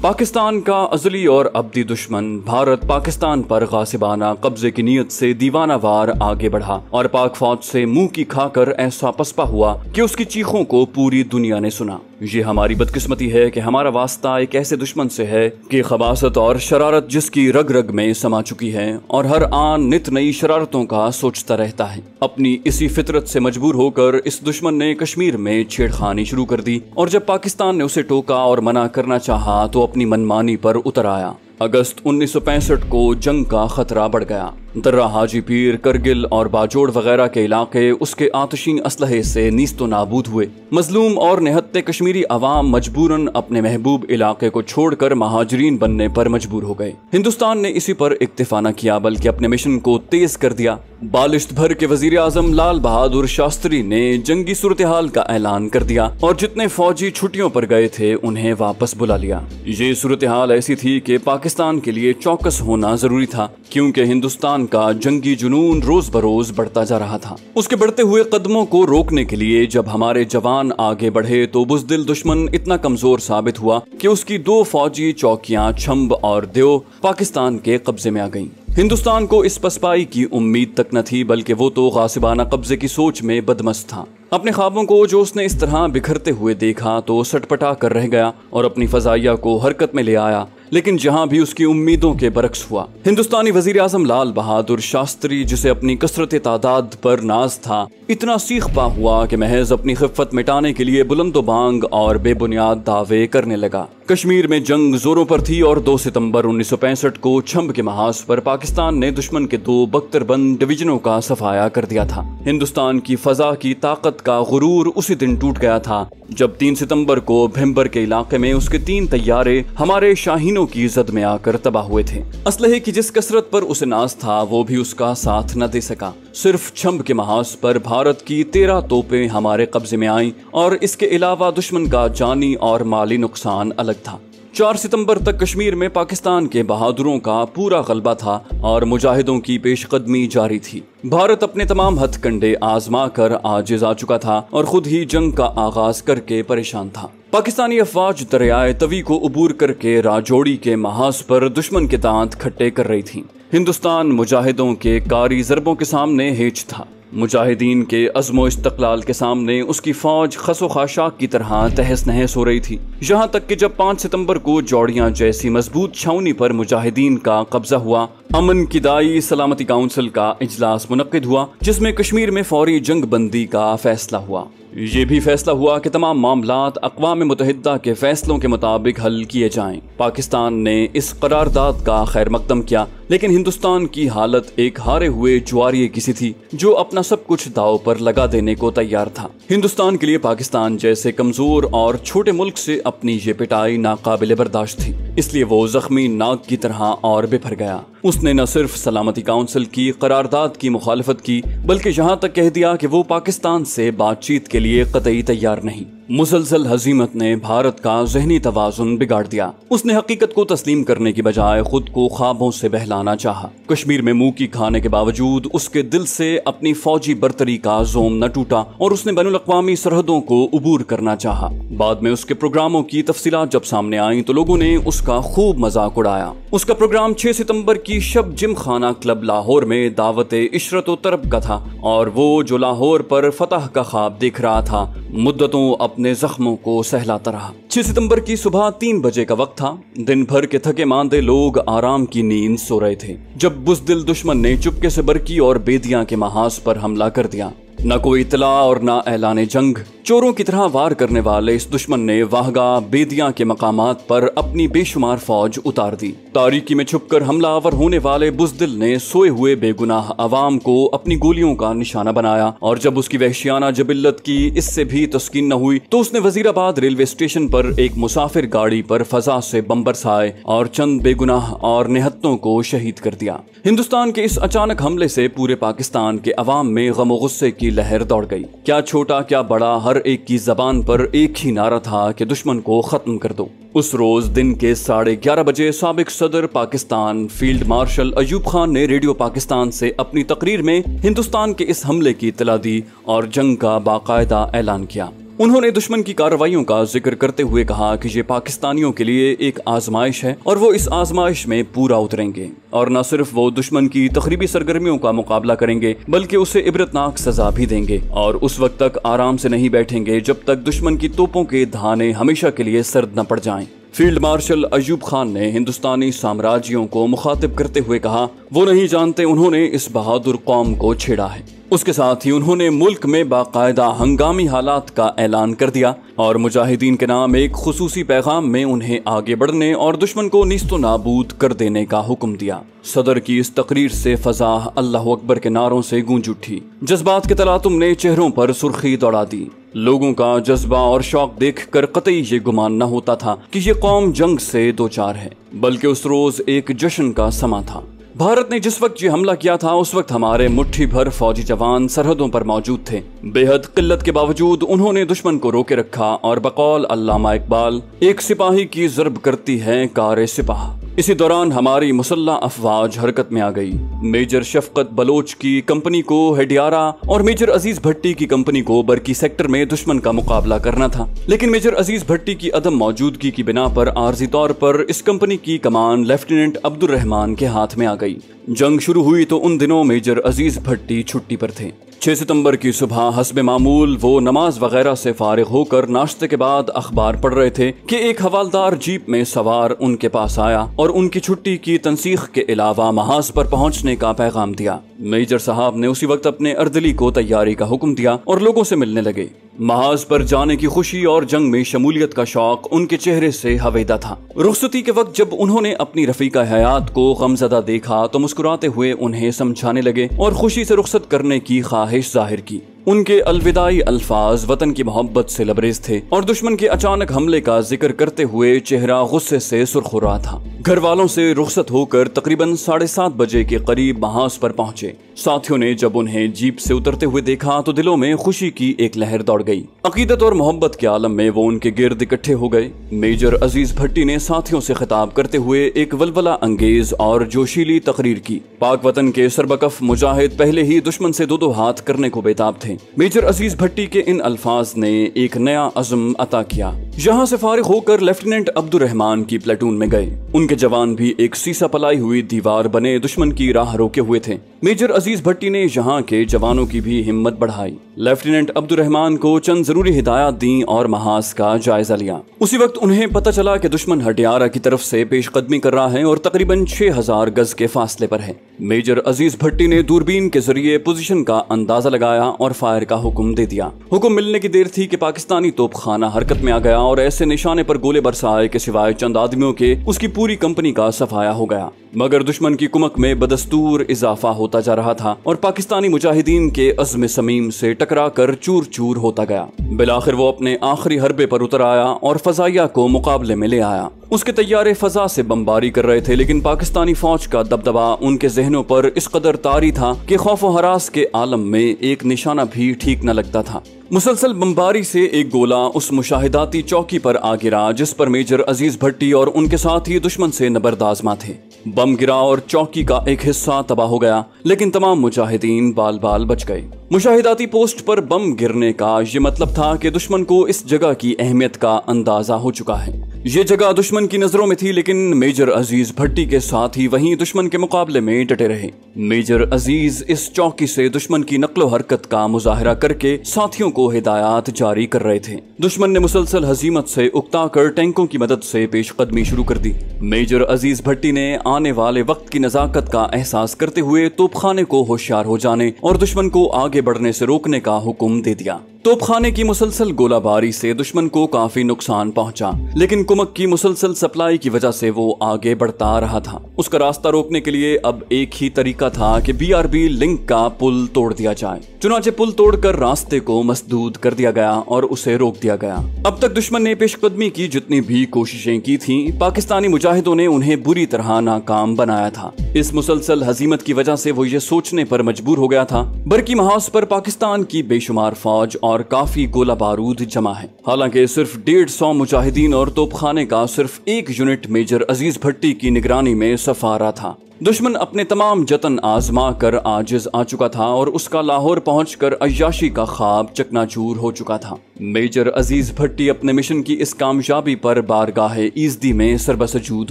पाकिस्तान का अजली और अबदी दुश्मन भारत पाकिस्तान पर गासिबाना कब्जे की नीयत से दीवाना वार आगे बढ़ा और पाक फौज से मुंह की खाकर ऐसा पसपा हुआ कि उसकी चीखों को पूरी दुनिया ने सुना ये हमारी बदकिस्मती है कि हमारा वास्ता एक ऐसे दुश्मन से है कि खबासत और शरारत जिसकी रग रग में समा चुकी है और हर आन नित नई शरारतों का सोचता रहता है अपनी इसी फितरत से मजबूर होकर इस दुश्मन ने कश्मीर में छेड़खानी शुरू कर दी और जब पाकिस्तान ने उसे टोका और मना करना चाहा तो अपनी मनमानी पर उतर आया अगस्त 1965 को जंग का खतरा बढ़ गया दर्रा हाजी पीर करगिल और बाजोड़ वगैरह के इलाके उसके आतशीन असलहे से नीस्तो नाबूद हुए मजलूम और निहत्ते कश्मीरी अवाम मजबूरन अपने महबूब इलाके को छोड़कर महाजरीन बनने पर मजबूर हो गए हिंदुस्तान ने इसी पर इक्तफा न किया बल्कि अपने मिशन को तेज कर दिया बालिश्त भर के वजीर आजम लाल बहादुर शास्त्री ने जंगी सूरत हाल का ऐलान कर दिया और जितने फौजी छुट्टियों पर गए थे उन्हें वापस बुला लिया ये सूरत हाल ऐसी थी कि पाकिस्तान के लिए चौकस होना जरूरी था क्योंकि हिंदुस्तान खान का जंगी जुनून रोज बरोज बढ़ता जा रहा था उसके बढ़ते हुए कदमों को रोकने के लिए जब हमारे जवान आगे बढ़े तो बुजदिल दुश्मन इतना कमजोर साबित हुआ कि उसकी दो फौजी चौकियां छम्ब और देव पाकिस्तान के कब्जे में आ गईं। हिंदुस्तान को इस पसपाई की उम्मीद तक न थी बल्कि वो तो गासिबाना कब्जे की सोच में बदमस्त था अपने ख्वाबों को जो उसने इस तरह बिखरते हुए देखा तो सटपटा कर रह गया और अपनी फजाइया को हरकत में ले आया लेकिन जहां भी उसकी उम्मीदों के बरक्स हुआ हिंदुस्तानी वजीर आजम लाल बहादुर शास्त्री जिसे अपनी कसरत तादाद पर नाज था इतना सीख पा हुआ कि महज अपनी खिफत मिटाने के लिए बुलंदोबांग और बेबुनियाद दावे करने लगा कश्मीर में जंग जोरों पर थी और 2 सितंबर 1965 को छम्ब के महाज पर पाकिस्तान ने दुश्मन के दो बख्तरबंद डिवीजनों का सफाया कर दिया था हिंदुस्तान की फजा की ताकत का गुरूर उसी दिन टूट गया था जब 3 सितंबर को भिम्बर के इलाके में उसके तीन तैयारे हमारे शाहीनों की जद में आकर तबाह हुए थे असलहे की जिस कसरत पर उसे नाज था वो भी उसका साथ न दे सका सिर्फ छम्ब के महाज पर भारत की तेरह तोपें हमारे कब्जे में आईं और इसके अलावा दुश्मन का जानी और माली नुकसान अलग था चार सितंबर तक कश्मीर में पाकिस्तान के बहादुरों का पूरा गलबा था और मुजाहिदों की पेशकदमी जारी थी भारत अपने तमाम हथकंडे आजमा कर आजिज आ चुका था और खुद ही जंग का आगाज करके परेशान था पाकिस्तानी अफवाज दरियाए तवी को अबूर करके राजौड़ी के महाज पर दुश्मन के दांत खट्टे कर रही थी हिंदुस्तान मुजाहिदों के कारी जरबों के सामने हेच था मुजाहिदीन के अज़म इस्तलाल के सामने उसकी फ़ौज खसो खाशाक की तरह तहस नहस हो रही थी यहाँ तक कि जब 5 सितंबर को जौड़ियाँ जैसी मजबूत छावनी पर मुजाहिदीन का कब्जा हुआ अमन दाई सलामती काउंसिल का इजलास मुनद हुआ जिसमें कश्मीर में फौरी जंग बंदी का फैसला हुआ ये भी फैसला हुआ कि तमाम मामला अकवा मुतहदा के फैसलों के मुताबिक हल किए जाएं। पाकिस्तान ने इस करारदाद का खैर मकदम किया लेकिन हिंदुस्तान की हालत एक हारे हुए जुआरिए किसी थी जो अपना अपना सब कुछ दाव पर लगा देने को तैयार था हिंदुस्तान के लिए पाकिस्तान जैसे कमजोर और छोटे मुल्क से अपनी ये पिटाई नाकाबिले बर्दाश्त थी इसलिए वो जख्मी नाग की तरह और बिफर गया उसने न सिर्फ सलामती काउंसिल की करारदाद की मुखालफत की बल्कि यहाँ तक कह दिया कि वो पाकिस्तान से बातचीत के लिए कतई तैयार नहीं मुसलसल हजीमत ने भारत का जहनी तोज़ुन बिगाड़ दिया उसने हकीकत को तस्लीम करने की बजाय खुद को ख्वाबों से बहलाना चाहा कश्मीर में मुंह की खाने के बावजूद उसके दिल से अपनी फौजी बरतरी का जोम न टूटा और उसने बैन अवी सरहदों को अबूर करना चाहा बाद में उसके प्रोग्रामों की तफसीत जब सामने आई तो लोगों ने उसका खूब मजाक उड़ाया उसका प्रोग्राम छह सितम्बर की शब जिम खाना क्लब लाहौर में दावत इशरत तरब का था और वो जो लाहौर पर फतह का ख्वाब देख रहा था मुद्दतों अपने अपने जख्मों को सहलाता रहा 6 सितंबर की सुबह तीन बजे का वक्त था दिन भर के थके मांदे लोग आराम की नींद सो रहे थे जब बुजदिल दुश्मन ने चुपके से बरकी और बेदिया के महाज पर हमला कर दिया न कोई इतला और न ऐलान जंग चोरों की तरह वार करने वाले इस दुश्मन ने वाहगा बेदिया के मकाम पर अपनी बेशुमार फौज उतार दी तारीकी में छुपकर हमलावर होने वाले बुजदिल ने सोए हुए बेगुनाह आवाम को अपनी गोलियों का निशाना बनाया और जब उसकी वहशियाना जबिल्लत की इससे भी तस्किन न हुई तो उसने वजीराबाद रेलवे स्टेशन पर एक मुसाफिर गाड़ी पर फजा से बम साए और चंद बेगुनाह और निहत्तों को शहीद कर दिया हिंदुस्तान के इस अचानक हमले से पूरे पाकिस्तान के अवाम में गमो गुस्से की की लहर दौड़ गई क्या छोटा क्या बड़ा हर एक की जबान पर एक ही नारा था कि दुश्मन को खत्म कर दो उस रोज दिन के साढ़े ग्यारह बजे सबक सदर पाकिस्तान फील्ड मार्शल अयूब खान ने रेडियो पाकिस्तान से अपनी तकरीर में हिंदुस्तान के इस हमले की इतला दी और जंग का बाकायदा ऐलान किया उन्होंने दुश्मन की कार्रवाई का जिक्र करते हुए कहा कि ये पाकिस्तानियों के लिए एक आजमाइश है और वो इस आजमाइश में पूरा उतरेंगे और न सिर्फ वो दुश्मन की तकरीबी सरगर्मियों का मुकाबला करेंगे बल्कि उसे इबरतनाक सजा भी देंगे और उस वक्त तक आराम से नहीं बैठेंगे जब तक दुश्मन की तोपों के धाने हमेशा के लिए सर्द न पड़ जाए फील्ड मार्शल अयूब खान ने हिंदुस्तानी साम्राज्यों को मुखातिब करते हुए कहा वो नहीं जानते उन्होंने इस बहादुर कौम को छेड़ा है उसके साथ ही उन्होंने मुल्क में बाकायदा हंगामी हालात का ऐलान कर दिया और मुजाहिदीन के नाम एक खसूसी पैगाम में उन्हें आगे बढ़ने और दुश्मन को नीस्तो नाबूद कर देने का हुक्म दिया सदर की इस तकरीर से फजा अल्लाह अकबर के नारों से गूंज उठी जज्बात के तलातुम ने चेहरों पर सुर्खी दौड़ा दी लोगों का जज्बा और शौक देख कर कतई ये गुमान न होता था कि ये कौम जंग से दो चार है बल्कि उस रोज एक जश्न का समा था भारत ने जिस वक्त ये हमला किया था उस वक्त हमारे मुट्ठी भर फौजी जवान सरहदों पर मौजूद थे बेहद किल्लत के बावजूद उन्होंने दुश्मन को रोके रखा और बकौल अल्लामा इकबाल एक सिपाही की जरब करती है कार सिपाह इसी दौरान हमारी मुसल्ला अफवाज हरकत में आ गई मेजर शफकत बलोच की कंपनी को हेडियारा और मेजर अजीज भट्टी की कंपनी को बरकी सेक्टर में दुश्मन का मुकाबला करना था लेकिन मेजर अजीज भट्टी की अदम मौजूदगी की बिना पर आर्जी तौर पर इस कंपनी की कमान लेफ्टिनेंट अब्दुल रहमान के हाथ में आ गई जंग शुरू हुई तो उन दिनों मेजर अजीज भट्टी छुट्टी पर थे छः सितंबर की सुबह हसब मामूल वो नमाज वगैरह से फारिग होकर नाश्ते के बाद अखबार पढ़ रहे थे कि एक हवालदार जीप में सवार उनके पास आया और उनकी छुट्टी की तनसीख के अलावा महाज पर पहुंचने का पैगाम दिया मेजर साहब ने उसी वक्त अपने अर्दली को तैयारी का हुक्म दिया और लोगों से मिलने लगे महाज पर जाने की खुशी और जंग में शमूलियत का शौक उनके चेहरे से हवेदा था रुखसती के वक्त जब उन्होंने अपनी रफीका हयात को गमजदा देखा तो मुस्कुराते हुए उन्हें समझाने लगे और खुशी से रुखसत करने की ख्वाह ख्वाहिश जाहिर की उनके अलविदाई अल्फाज वतन की मोहब्बत से लबरेज थे और दुश्मन के अचानक हमले का जिक्र करते हुए चेहरा गुस्से से सुर्ख रहा था घर वालों से रुखसत होकर तकरीबन साढ़े सात बजे के करीब महाज पर पहुंचे साथियों ने जब उन्हें जीप से उतरते हुए देखा तो दिलों में खुशी की एक लहर दौड़ गई अकीदत और मोहब्बत के आलम में वो उनके गिर्द इकट्ठे हो गए मेजर अजीज भट्टी ने साथियों से खिताब करते हुए एक वलवला अंगेज और जोशीली तकरीर की पाक वतन के सरबकफ मुजाहिद पहले ही दुश्मन से दो दो हाथ करने को बेताब थे मेजर अजीज भट्टी के इन अल्फाज ने एक नया अजम अता किया यहाँ से फारिग होकर लेफ्टिनेंट रहमान की प्लेटून में गए उनके जवान भी एक सीसा पलाई हुई दीवार बने दुश्मन की राह रोके हुए थे मेजर अजीज भट्टी ने यहाँ के जवानों की भी हिम्मत बढ़ाई लेफ्टिनेंट अब्दुलरहमान को चंद जरूरी हिदायत दी और महाज का जायजा लिया उसी वक्त उन्हें पता चला कि दुश्मन हटियारा की तरफ से पेशकदमी कर रहा है और तकरीबन 6000 गज के फासले पर है मेजर अजीज भट्टी ने दूरबीन के जरिए पोजीशन का अंदाजा लगाया और फायर का हुक्म दे दिया हुक्म मिलने की देर थी कि पाकिस्तानी तोपखाना हरकत में आ गया और ऐसे निशाने पर गोले बरसाए के सिवाय चंद आदमियों के उसकी पूरी कंपनी का सफाया हो गया मगर दुश्मन की कुमक में बदस्तूर इजाफा होता जा रहा था और पाकिस्तानी मुजाहिदीन के अजम समीम से टकरा कर चूर चूर होता गया बिलाखिर वो अपने आखिरी हरबे पर उतर आया और फजाइया को मुकाबले में ले आया उसके तैयारे फजा से बमबारी कर रहे थे लेकिन पाकिस्तानी फौज का दबदबा उनके जहनों पर इस कदर तारी था कि खौफ हरास के आलम में एक निशाना भी ठीक न लगता था मुसलसल बमबारी से एक गोला उस मुशाहिदाती चौकी पर आ गिरा जिस पर मेजर अजीज भट्टी और उनके साथ ही दुश्मन से नबरदाजमा थे बम गिरा और चौकी का एक हिस्सा तबाह हो गया लेकिन तमाम मुजाहिदीन बाल बाल बच गए मुशाहिदाती पोस्ट पर बम गिरने का ये मतलब था कि दुश्मन को इस जगह की अहमियत का अंदाजा हो चुका है ये जगह दुश्मन की नजरों में थी लेकिन मेजर अजीज भट्टी के साथ ही वहीं दुश्मन के मुकाबले में डटे रहे मेजर अजीज इस चौकी से दुश्मन की नकलो हरकत का मुजाहरा करके साथियों को को हिदायत जारी कर रहे थे दुश्मन ने मुसलसल हजीमत से उकता कर टैंकों की मदद से पेशकदमी शुरू कर दी मेजर अजीज भट्टी ने आने वाले वक्त की नजाकत का एहसास करते हुए तोपखाने को होशियार हो जाने और दुश्मन को आगे बढ़ने से रोकने का हुक्म दे दिया तोपखाने की मुसलसल गोलाबारी से दुश्मन को काफी नुकसान पहुंचा लेकिन कुमक की मुसलसल सप्लाई की वजह से वो आगे बढ़ता रहा था उसका रास्ता रोकने के लिए अब एक ही तरीका था कि बीआरबी लिंक का पुल तोड़ दिया जाए चुनाचे पुल तोड़कर रास्ते को मसदूद कर दिया गया और उसे रोक दिया गया अब तक दुश्मन ने पेशकदमी की जितनी भी कोशिशें की थी पाकिस्तानी मुजाहिदों ने उन्हें बुरी तरह नाकाम बनाया था इस मुसलसल हजीमत की वजह से वो ये सोचने पर मजबूर हो गया था बरकी महाज पर पाकिस्तान की बेशुमार फौज और और काफी गोला बारूद जमा है हालांकि सिर्फ डेढ़ सौ मुजाहिदीन और तोपखाने का सिर्फ एक यूनिट मेजर अजीज भट्टी की निगरानी में सफारा था दुश्मन अपने तमाम जतन आजमा कर आजिज आ चुका था और उसका लाहौर पहुँच कर अयाशी का ख्वाब चकनाचूर हो चुका था मेजर अजीज भट्टी अपने मिशन की इस कामयाबी पर बारगाह ईजदी में सरबसजूद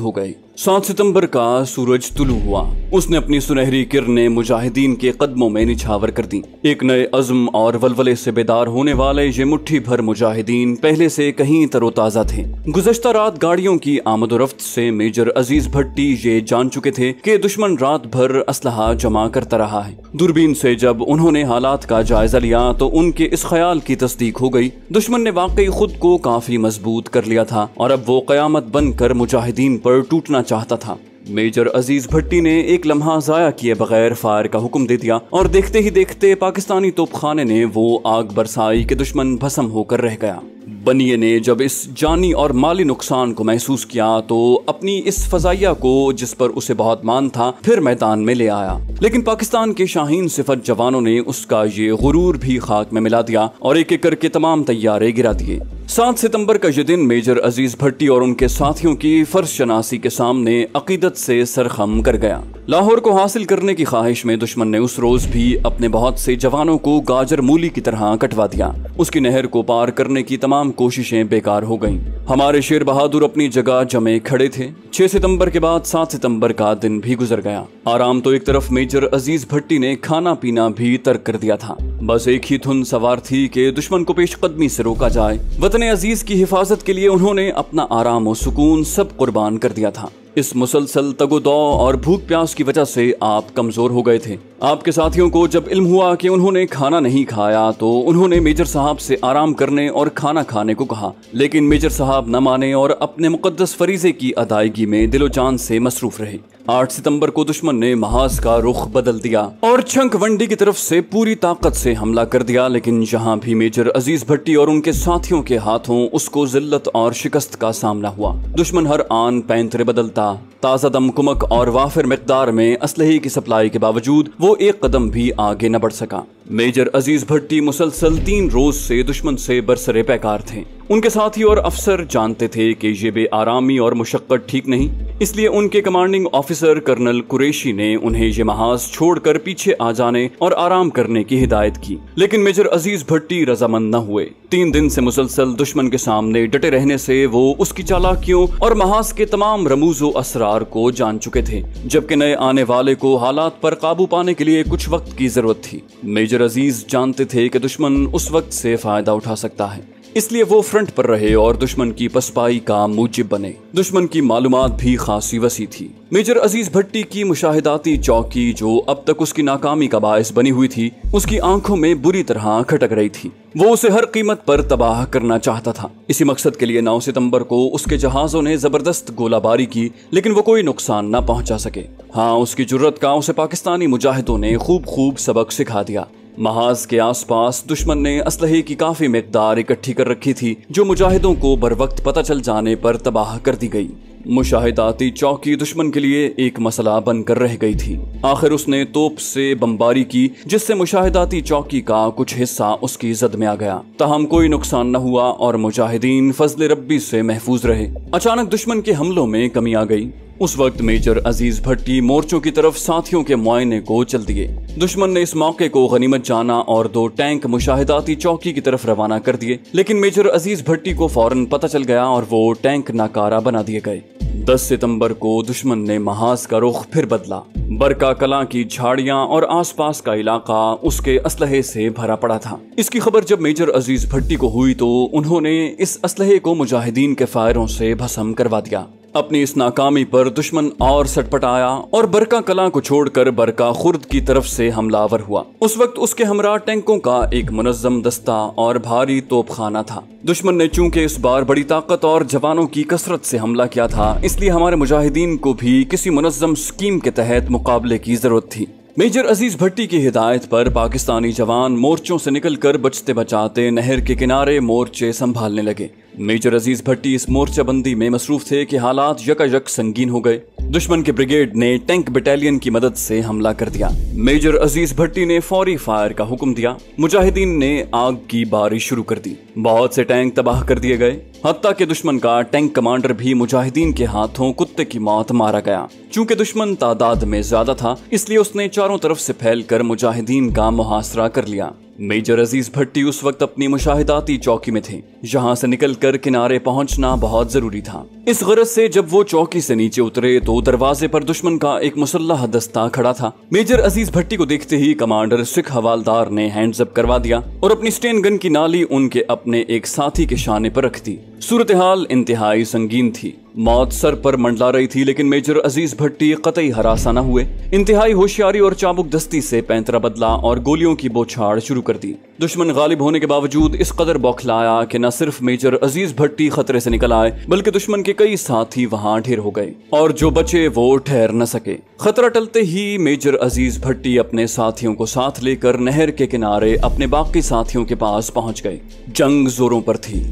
हो गए सात सितंबर का सूरज तुलू हुआ उसने अपनी सुनहरी किरणें मुजाहिदीन के कदमों में निछावर कर दी एक नए अजम और वलवले से बेदार होने वाले ये मुट्ठी भर मुजाहिदीन पहले से कहीं तरोताजा थे गुजश्ता रात गाड़ियों की आमदोरफ्त से मेजर अजीज भट्टी ये जान चुके थे कि दुश्मन रात भर असलहा जमा करता रहा है दूरबीन से जब उन्होंने हालात का जायजा लिया तो उनके इस ख्याल की तस्दीक हो गई दुश्मन ने वाकई खुद को काफी मजबूत कर लिया था और अब वो कयामत बनकर मुजाहिदीन पर टूटना चाहता था मेजर अजीज भट्टी ने एक लम्हा ज़ाया किए बगैर फायर का हुक्म दे दिया और देखते ही देखते पाकिस्तानी तोपखाने ने वो आग बरसाई के दुश्मन भसम होकर रह गया बनिए ने जब इस जानी और माली नुकसान को महसूस किया तो अपनी इस फजाइया को जिस पर उसे बहुत मान था फिर मैदान में ले आया लेकिन पाकिस्तान के शाहीन सिफत जवानों ने उसका ये गुरूर भी खाक में मिला दिया और एक एक करके तमाम तैयारे गिरा दिए सात सितंबर का ये दिन मेजर अजीज भट्टी और उनके साथियों की फर्श शनासी के सामने अकीदत से सरखम कर गया लाहौर को हासिल करने की ख्वाहिश में दुश्मन ने उस रोज भी अपने बहुत से जवानों को गाजर मूली की तरह कटवा दिया उसकी नहर को पार करने की तमाम कोशिशें बेकार हो गईं। हमारे शेर बहादुर अपनी जगह जमे खड़े थे 6 सितंबर के बाद 7 सितंबर का दिन भी गुजर गया आराम तो एक तरफ मेजर अजीज भट्टी ने खाना पीना भी तर्क कर दिया था बस एक ही धुन सवार थी कि दुश्मन को पेशकदमी से रोका जाए वतन अजीज की हिफाजत के लिए उन्होंने अपना आराम और सुकून सब कुर्बान कर दिया था इस मुसलसल तगोदौ और भूख प्यास की वजह से आप कमजोर हो गए थे आपके साथियों को जब इल्म हुआ कि उन्होंने खाना नहीं खाया तो उन्होंने मेजर साहब से आराम करने और खाना खाने को कहा लेकिन मेजर साहब न माने और अपने मुकदस फरीजे की अदायगी में दिलो जान से मसरूफ रहे 8 सितंबर को दुश्मन ने महास का रुख बदल दिया और छंक वंडी की तरफ से पूरी ताकत से हमला कर दिया लेकिन जहां भी मेजर अजीज भट्टी और उनके साथियों के हाथों उसको जिल्लत और शिकस्त का सामना हुआ दुश्मन हर आन पैंतरे बदलता ताज़ा दम कुमक और वाफिर मकदार में असलहे की सप्लाई के बावजूद वो एक कदम भी आगे न बढ़ सका मेजर अजीज भट्टी मुसलसल तीन रोज से दुश्मन से बरसरे पैकार थे उनके साथी और अफसर जानते थे कि ये बे आरामी और मुशक्कत ठीक नहीं इसलिए उनके कमांडिंग ऑफिसर कर्नल कुरेशी ने उन्हें ये महाज छोड़कर पीछे आ जाने और आराम करने की हिदायत की लेकिन मेजर अजीज भट्टी रजामंद न हुए तीन दिन से मुसलसल दुश्मन के सामने डटे रहने से वो उसकी चालाकियों और महाज के तमाम रमूजो असरार को जान चुके थे जबकि नए आने वाले को हालात पर काबू पाने के लिए कुछ वक्त की जरूरत थी मेजर अजीज जानते थे कि दुश्मन उस वक्त से फायदा उठा सकता है इसलिए वो फ्रंट पर रहे और दुश्मन की पसपाई का मूजिब बने दुश्मन की मालूम भी खासी वसी थी मेजर अजीज भट्टी की मुशाहिदाती चौकी जो अब तक उसकी नाकामी का बायस बनी हुई थी उसकी आंखों में बुरी तरह खटक रही थी वो उसे हर कीमत पर तबाह करना चाहता था इसी मकसद के लिए 9 सितंबर को उसके जहाजों ने जबरदस्त गोलाबारी की लेकिन वो कोई नुकसान न पहुंचा सके हाँ उसकी जरूरत का उसे पाकिस्तानी मुजाहिदों ने खूब खूब सबक सिखा दिया महाज के आसपास दुश्मन ने असलहे की काफी मकदार इकट्ठी कर रखी थी जो मुजाहिदों को बर वक्त पता चल जाने पर तबाह कर दी गई मुशाहिदाती चौकी दुश्मन के लिए एक मसला बनकर रह गई थी आखिर उसने तोप से बमबारी की जिससे मुशाहिदाती चौकी का कुछ हिस्सा उसकी जद में आ गया तहम कोई नुकसान न हुआ और मुजाहिदीन फजल रब्बी से महफूज रहे अचानक दुश्मन के हमलों में कमी आ गई उस वक्त मेजर अजीज भट्टी मोर्चों की तरफ साथियों के मुआयने को चल दिए दुश्मन ने इस मौके को गनीमत जाना और दो टैंक मुशाहिदाती चौकी की तरफ रवाना कर दिए लेकिन मेजर अजीज भट्टी को फौरन पता चल गया और वो टैंक नाकारा बना दिए गए 10 सितंबर को दुश्मन ने महाज का रुख फिर बदला बरका कला की झाड़ियां और आसपास का इलाका उसके असलहे से भरा पड़ा था इसकी खबर जब मेजर अजीज भट्टी को हुई तो उन्होंने इस असलहे को मुजाहिदीन के फायरों से भस्म करवा दिया अपनी इस नाकामी पर दुश्मन और सटपट आया और बरका कला को छोड़कर बरका खुर्द की तरफ से हमलावर हुआ उस वक्त उसके हमरा टैंकों का एक मुनजम दस्ता और भारी तोपखाना था दुश्मन ने चूंकि इस बार बड़ी ताकत और जवानों की कसरत से हमला किया था इसलिए हमारे मुजाहिदीन को भी किसी मुनजम स्कीम के तहत मुकाबले की जरूरत थी मेजर अजीज भट्टी की हिदायत पर पाकिस्तानी जवान मोर्चों से निकलकर बचते बचाते नहर के किनारे मोर्चे संभालने लगे मेजर अजीज भट्टी इस मोर्चाबंदी में मसरूफ थे कि हालात यकायक संगीन हो गए दुश्मन के ब्रिगेड ने टैंक बटालियन की मदद से हमला कर दिया मेजर अजीज भट्टी ने फौरी फायर का हुक्म दिया मुजाहिदीन ने आग की बारिश शुरू कर दी बहुत से टैंक तबाह कर दिए गए हत्या के दुश्मन का टैंक कमांडर भी मुजाहिदीन के हाथों कुत्ते की मौत मारा गया चूंकि दुश्मन तादाद में ज्यादा था इसलिए उसने चारों तरफ से फैलकर मुजाहिदीन का मुहासरा कर लिया मेजर अजीज भट्टी उस वक्त अपनी मुशाहिदाती चौकी में थे जहाँ से निकलकर किनारे पहुंचना बहुत जरूरी था इस गरज से जब वो चौकी से नीचे उतरे तो दरवाजे पर दुश्मन का एक मुसल्ला दस्ता खड़ा था मेजर अजीज भट्टी को देखते ही कमांडर सिख हवालदार ने हैंडसअप करवा दिया और अपनी स्टेन गन की नाली उनके अपने एक साथी के शाने पर रख दी सूरत हाल इंतहाई संगीन थी मौत सर पर मंडला रही थी लेकिन मेजर अजीज भट्टी कतई हरासा न हुए इंतहाई होशियारी और चाबुक दस्ती से पैंतरा बदला और गोलियों की बोछाड़ शुरू कर दी दुश्मन गालिब होने के बावजूद इस कदर बौखलाया कि न सिर्फ मेजर अजीज भट्टी खतरे से निकल आए बल्कि दुश्मन के कई साथी वहां ढेर हो गए और जो बचे वो ठहर न सके खतरा टलते ही मेजर अजीज भट्टी अपने साथियों को साथ लेकर नहर के किनारे अपने बाकी साथियों के पास पहुंच गए जंग जोरों पर थी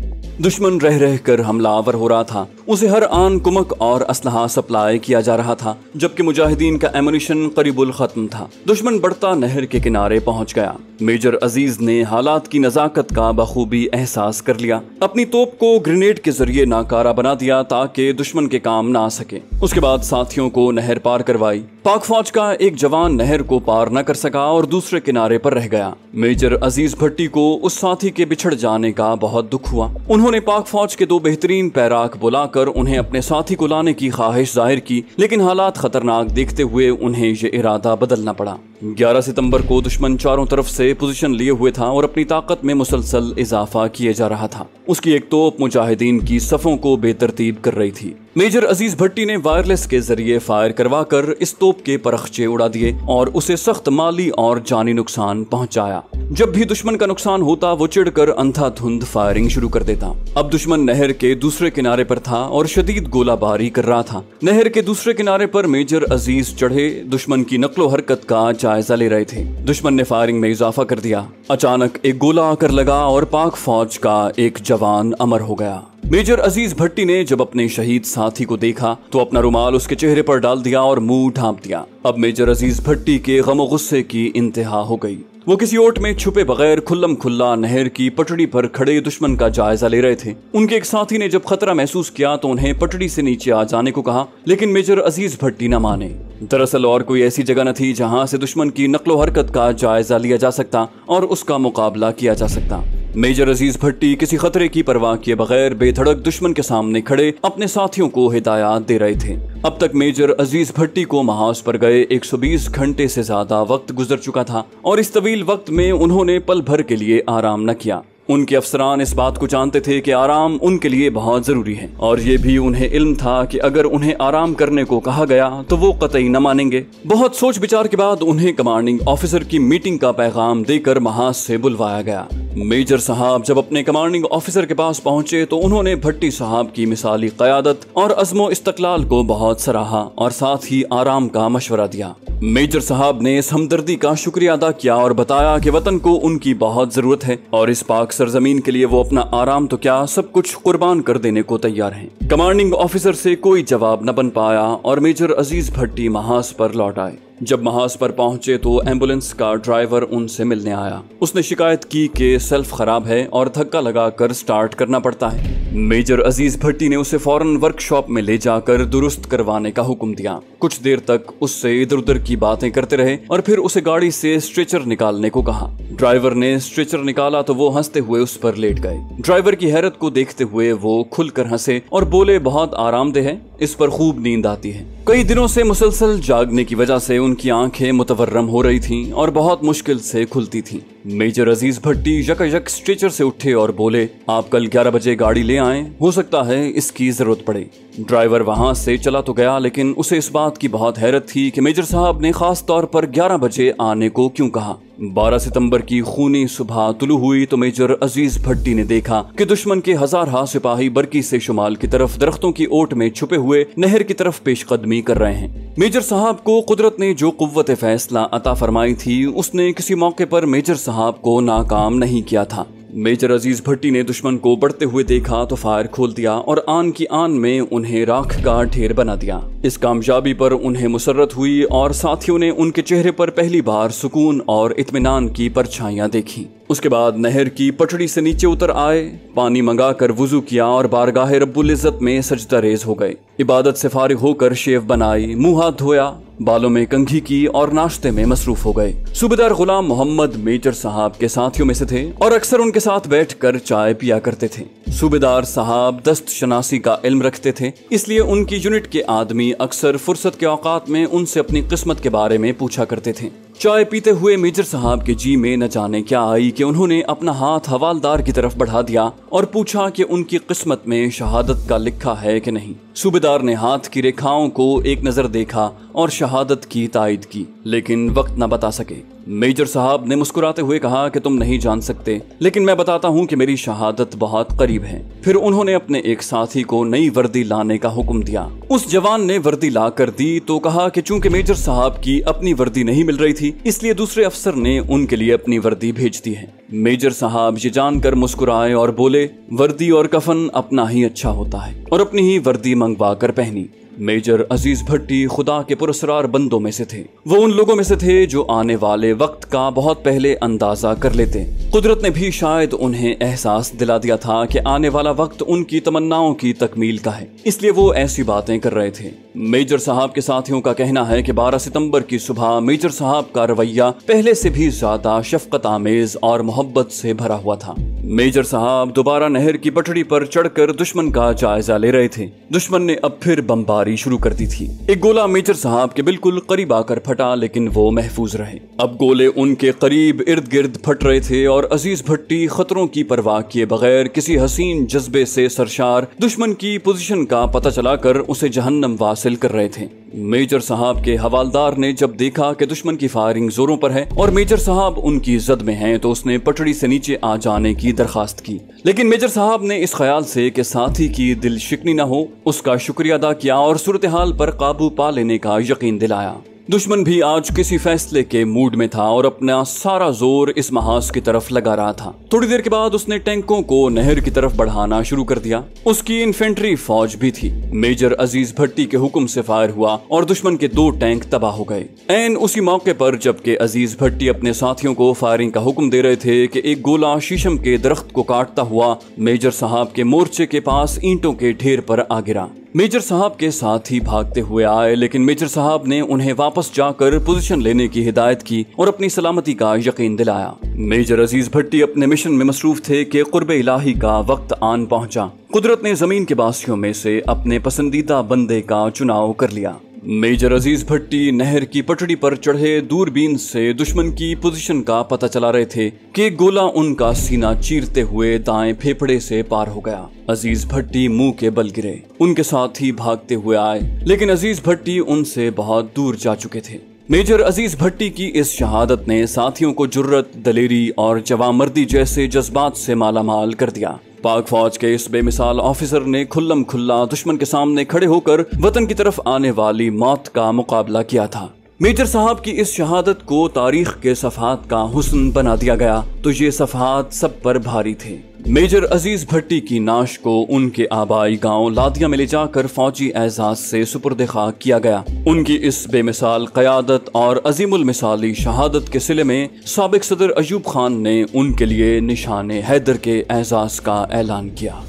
दुश्मन रह रह कर हमलावर हो रहा था उसे हर आन कुमक और असलहा सप्लाई किया जा रहा था जबकि मुजाहिदीन का एमोनिशन करीबुल खत्म था दुश्मन बढ़ता नहर के किनारे पहुंच गया मेजर अजीज ने हालात की नज़ाकत का बखूबी एहसास कर लिया अपनी तोप को ग्रेनेड के जरिए नाकारा बना दिया ताकि दुश्मन के काम ना आ सके उसके बाद साथियों को नहर पार करवाई पाक फौज का एक जवान नहर को पार न कर सका और दूसरे किनारे पर रह गया मेजर अजीज भट्टी को उस साथी के बिछड़ जाने का बहुत दुख हुआ उन्होंने पाक फौज के दो बेहतरीन पैराक बुलाकर उन्हें अपने साथी को लाने की ख्वाहिश जाहिर की लेकिन हालात खतरनाक देखते हुए उन्हें ये इरादा बदलना पड़ा 11 सितंबर को दुश्मन चारों तरफ से पोजीशन लिए हुए था और अपनी ताकत में मुसलसल इजाफा किया जा रहा था उसकी एक तोप मुजाहिदीन की सफों को बेतरतीब कर रही थी मेजर अजीज भट्टी ने वायरलेस के जरिए फायर करवा कर इस तोप के परखचे उड़ा दिए और उसे सख्त माली और जानी नुकसान पहुंचाया जब भी दुश्मन का नुकसान होता वो चिड़कर अंधा धुंध फायरिंग शुरू कर देता अब दुश्मन नहर के दूसरे किनारे पर था और शदीद गोलाबारी कर रहा था नहर के दूसरे किनारे पर मेजर अजीज चढ़े दुश्मन की नकलो हरकत का जायजा ले रहे थे दुश्मन ने फायरिंग में इजाफा कर दिया अचानक एक गोला आकर लगा और पाक फौज का एक जवान अमर हो गया मेजर अजीज भट्टी ने जब अपने शहीद साथी को देखा तो अपना रुमाल उसके चेहरे पर डाल दिया और मुंह ढांप दिया अब मेजर अजीज भट्टी के गम गुस्से की इंतहा हो गई वो किसी ओट में छुपे बगैर खुल्लम खुल्ला नहर की पटड़ी पर खड़े दुश्मन का जायजा ले रहे थे उनके एक साथी ने जब खतरा महसूस किया तो उन्हें पटड़ी से नीचे आ जाने को कहा लेकिन मेजर अजीज भट्टी न माने दरअसल और कोई ऐसी जगह न थी जहाँ से दुश्मन की नकलो हरकत का जायजा लिया जा सकता और उसका मुकाबला किया जा सकता मेजर अजीज भट्टी किसी खतरे की परवाह किए बगैर बेधड़क दुश्मन के सामने खड़े अपने साथियों को हिदायत दे रहे थे अब तक मेजर अजीज भट्टी को महाज पर गए 120 घंटे से ज्यादा वक्त गुजर चुका था और इस तवील वक्त में उन्होंने पल भर के लिए आराम न किया उनके अफसरान इस बात को जानते थे कि आराम उनके लिए बहुत ज़रूरी है और ये भी उन्हें इल्म था कि अगर उन्हें आराम करने को कहा गया तो वो कतई न मानेंगे बहुत सोच विचार के बाद उन्हें कमांडिंग ऑफिसर की मीटिंग का पैगाम देकर महाज से बुलवाया गया मेजर साहब जब अपने कमांडिंग ऑफिसर के पास पहुंचे तो उन्होंने भट्टी साहब की मिसाली क्यादत और अजमो इस्तकलाल को बहुत सराहा और साथ ही आराम का मशवरा दिया मेजर साहब ने इस हमदर्दी का शुक्रिया अदा किया और बताया कि वतन को उनकी बहुत जरूरत है और इस पाक सरजमीन के लिए वो अपना आराम तो क्या सब कुछ कुर्बान कर देने को तैयार हैं कमांडिंग ऑफिसर से कोई जवाब न बन पाया और मेजर अजीज भट्टी महाज पर लौट आए जब महाज पर पहुंचे तो एम्बुलेंस का ड्राइवर उनसे मिलने आया उसने शिकायत की कि सेल्फ खराब है और धक्का लगाकर स्टार्ट करना पड़ता है मेजर अजीज भट्टी ने उसे फौरन वर्कशॉप में ले जाकर दुरुस्त करवाने का हुक्म दिया कुछ देर तक उससे इधर उधर की बातें करते रहे और फिर उसे गाड़ी से स्ट्रेचर निकालने को कहा ड्राइवर ने स्ट्रेचर निकाला तो वो हंसते हुए उस पर लेट गए ड्राइवर की हैरत को देखते हुए वो खुलकर हंसे और बोले बहुत आरामदेह है इस पर खूब नींद आती है कई दिनों से मुसलसल जागने की वजह से उनकी आंखें मुतवर्रम हो रही थीं और बहुत मुश्किल से खुलती थीं मेजर अजीज भट्टी यक स्ट्रेचर से उठे और बोले आप कल 11 बजे गाड़ी ले आए हो सकता है इसकी जरूरत पड़े ड्राइवर वहां से चला तो गया लेकिन उसे इस बात की बहुत हैरत थी कि मेजर साहब ने खास तौर पर 11 बजे आने को क्यों कहा 12 सितंबर की खूनी सुबह तुलू हुई तो मेजर अजीज भट्टी ने देखा कि दुश्मन के हजार हा सिपाही बरकी से शुमाल की तरफ दरख्तों की ओट में छुपे हुए नहर की तरफ पेशकदमी कर रहे हैं मेजर साहब को कुदरत ने जो कुत फैसला अता फरमाई थी उसने किसी मौके पर मेजर साहब साहब को नाकाम नहीं किया था मेजर अजीज भट्टी ने दुश्मन को बढ़ते हुए देखा तो फायर खोल दिया और आन की आन में उन्हें राख का ढेर बना दिया इस कामयाबी पर उन्हें मुसरत हुई और साथियों ने उनके चेहरे पर पहली बार सुकून और इतमान की परछाइयां देखी उसके बाद नहर की पटड़ी से नीचे उतर आए पानी मंगा कर वजू किया और बारगाह रब्बुल इज़्ज़त में सजदा रेज हो गए इबादत से फारिग होकर शेव बनाई मुंह हाथ धोया बालों में कंघी की और नाश्ते में मसरूफ हो गए सूबेदार गुलाम मोहम्मद मेजर साहब के साथियों में से थे और अक्सर उनके साथ बैठ कर चाय पिया करते थे सूबेदार साहब दस्त शनासी का इल्म रखते थे इसलिए उनकी यूनिट के आदमी अक्सर फुर्सत के औकात में उनसे अपनी किस्मत के बारे में पूछा करते थे चाय पीते हुए मेजर साहब के जी में न जाने क्या आई कि उन्होंने अपना हाथ हवालदार की तरफ बढ़ा दिया और पूछा कि उनकी किस्मत में शहादत का लिखा है कि नहीं सूबेदार ने हाथ की रेखाओं को एक नज़र देखा और शहादत की तायद की लेकिन वक्त ना बता सके मेजर साहब ने मुस्कुराते हुए कहा कि तुम नहीं जान सकते लेकिन मैं बताता हूँ कि मेरी शहादत बहुत करीब है फिर उन्होंने अपने एक साथी को नई वर्दी लाने का हुक्म दिया उस जवान ने वर्दी ला कर दी तो कहा कि चूंकि मेजर साहब की अपनी वर्दी नहीं मिल रही थी इसलिए दूसरे अफसर ने उनके लिए अपनी वर्दी भेज दी है मेजर साहब ये जानकर मुस्कुराए और बोले वर्दी और कफन अपना ही अच्छा होता है और अपनी ही वर्दी मंगवा कर पहनी मेजर अजीज भट्टी खुदा के पुरस्कार बंदों में से थे वो उन लोगों में से थे जो आने वाले वक्त का बहुत पहले अंदाजा कर लेते कुदरत ने भी शायद उन्हें एहसास दिला दिया था कि आने वाला वक्त उनकी तमन्नाओं की तकमील का है इसलिए वो ऐसी बातें कर रहे थे मेजर साहब के साथियों का कहना है कि 12 सितंबर की सुबह मेजर साहब का रवैया पहले से भी ज्यादा शफकत आमेज और मोहब्बत से भरा हुआ था मेजर साहब दोबारा नहर की पटड़ी पर चढ़कर दुश्मन का जायजा ले रहे थे दुश्मन ने अब फिर बम्बार बमबारी शुरू कर दी थी एक गोला मेजर साहब के बिल्कुल करीब आकर फटा लेकिन वो महफूज रहे अब गोले उनके करीब इर्द गिर्द फट रहे थे और अजीज भट्टी खतरों की परवाह किए बगैर किसी हसीन जज्बे से सरशार दुश्मन की पोजीशन का पता चलाकर उसे जहन्नम वासिल कर रहे थे मेजर साहब के हवालदार ने जब देखा कि दुश्मन की फायरिंग जोरों पर है और मेजर साहब उनकी जद में हैं तो उसने पटड़ी से नीचे आ जाने की दरखास्त की लेकिन मेजर साहब ने इस ख्याल से कि साथी की दिल शिकनी न हो उसका शुक्रिया अदा किया और सूरत हाल पर काबू पा लेने का यकीन दिलाया दुश्मन भी आज किसी फैसले के मूड में था और अपना सारा जोर इस महाज की तरफ लगा रहा था थोड़ी देर के बाद उसने टैंकों को नहर की तरफ बढ़ाना शुरू कर दिया उसकी इन्फेंट्री फौज भी थी मेजर अजीज भट्टी के हुक्म से फायर हुआ और दुश्मन के दो टैंक तबाह हो गए एन उसी मौके पर जबकि अजीज भट्टी अपने साथियों को फायरिंग का हुक्म दे रहे थे कि एक गोला शीशम के दरख्त को काटता हुआ मेजर साहब के मोर्चे के पास ईंटों के ढेर पर आ गिरा मेजर साहब के साथ ही भागते हुए आए लेकिन मेजर साहब ने उन्हें वापस वापस जाकर पोजीशन लेने की हिदायत की और अपनी सलामती का यकीन दिलाया मेजर अजीज भट्टी अपने मिशन में मसरूफ थे कि कुर्ब इलाही का वक्त आन पहुंचा कुदरत ने जमीन के बासियों में से अपने पसंदीदा बंदे का चुनाव कर लिया मेजर अजीज भट्टी नहर की पटड़ी पर चढ़े दूरबीन से दुश्मन की पोजीशन का पता चला रहे थे कि गोला उनका सीना चीरते हुए दाएं फेफड़े से पार हो गया अजीज भट्टी मुंह के बल गिरे उनके साथ ही भागते हुए आए लेकिन अजीज भट्टी उनसे बहुत दूर जा चुके थे मेजर अजीज भट्टी की इस शहादत ने साथियों को जुर्रत दलेरी और जवामर्दी जैसे जज्बात से मालामाल कर दिया पाक फौज के इस बेमिसाल ऑफिसर ने खुल्लम खुल्ला दुश्मन के सामने खड़े होकर वतन की तरफ आने वाली मौत का मुकाबला किया था मेजर साहब की इस शहादत को तारीख के सफात का हुसन बना दिया गया तो ये सफात सब पर भारी थे मेजर अजीज भट्टी की नाश को उनके आबाई गांव लादिया में ले जाकर फौजी एजाज से सुपुरदेखा किया गया उनकी इस बेमिसाल क्यादत और अजीमुल मिसाली शहादत के सिले में सबक सदर अयूब खान ने उनके लिए निशान हैदर के एजाज का ऐलान किया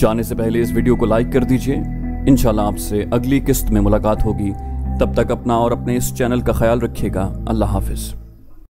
जाने से पहले इस वीडियो को लाइक कर दीजिए इंशाल्लाह आपसे अगली किस्त में मुलाकात होगी तब तक अपना और अपने इस चैनल का ख्याल रखिएगा अल्लाह हाफिज़